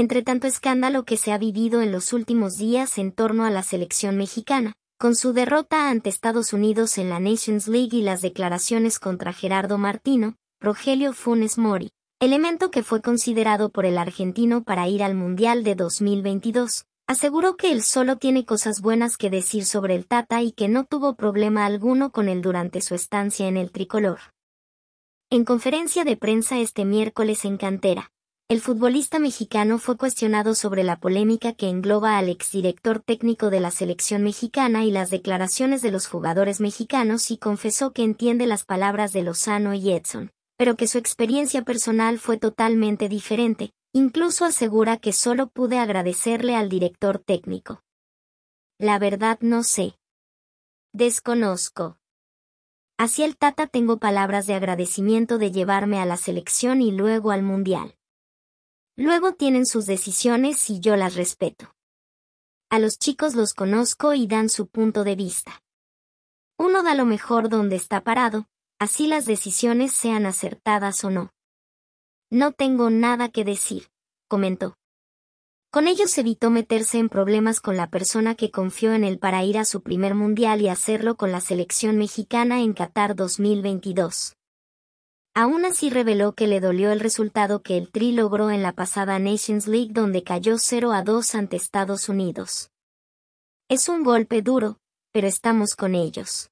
entre tanto escándalo que se ha vivido en los últimos días en torno a la selección mexicana, con su derrota ante Estados Unidos en la Nations League y las declaraciones contra Gerardo Martino, Rogelio Funes Mori, elemento que fue considerado por el argentino para ir al Mundial de 2022, aseguró que él solo tiene cosas buenas que decir sobre el Tata y que no tuvo problema alguno con él durante su estancia en el tricolor. En conferencia de prensa este miércoles en Cantera, el futbolista mexicano fue cuestionado sobre la polémica que engloba al exdirector técnico de la selección mexicana y las declaraciones de los jugadores mexicanos y confesó que entiende las palabras de Lozano y Edson, pero que su experiencia personal fue totalmente diferente, incluso asegura que solo pude agradecerle al director técnico. La verdad no sé. Desconozco. Hacia el Tata tengo palabras de agradecimiento de llevarme a la selección y luego al Mundial. Luego tienen sus decisiones y yo las respeto. A los chicos los conozco y dan su punto de vista. Uno da lo mejor donde está parado, así las decisiones sean acertadas o no. No tengo nada que decir, comentó. Con ellos evitó meterse en problemas con la persona que confió en él para ir a su primer mundial y hacerlo con la selección mexicana en Qatar 2022. Aún así reveló que le dolió el resultado que el Tri logró en la pasada Nations League donde cayó 0 a 2 ante Estados Unidos. Es un golpe duro, pero estamos con ellos.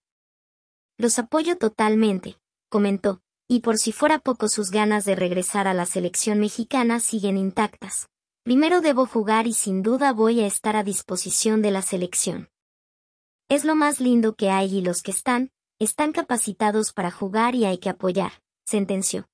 Los apoyo totalmente, comentó, y por si fuera poco sus ganas de regresar a la selección mexicana siguen intactas. Primero debo jugar y sin duda voy a estar a disposición de la selección. Es lo más lindo que hay y los que están, están capacitados para jugar y hay que apoyar sentenció.